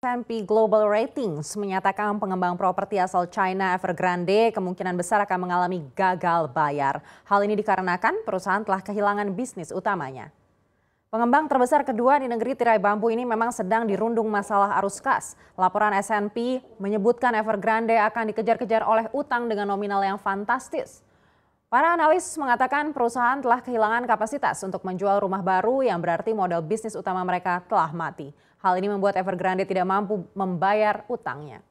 S&P Global Ratings menyatakan pengembang properti asal China Evergrande kemungkinan besar akan mengalami gagal bayar. Hal ini dikarenakan perusahaan telah kehilangan bisnis utamanya. Pengembang terbesar kedua di negeri tirai bambu ini memang sedang dirundung masalah arus kas. Laporan S&P menyebutkan Evergrande akan dikejar-kejar oleh utang dengan nominal yang fantastis. Para analis mengatakan perusahaan telah kehilangan kapasitas untuk menjual rumah baru yang berarti modal bisnis utama mereka telah mati. Hal ini membuat Evergrande tidak mampu membayar utangnya.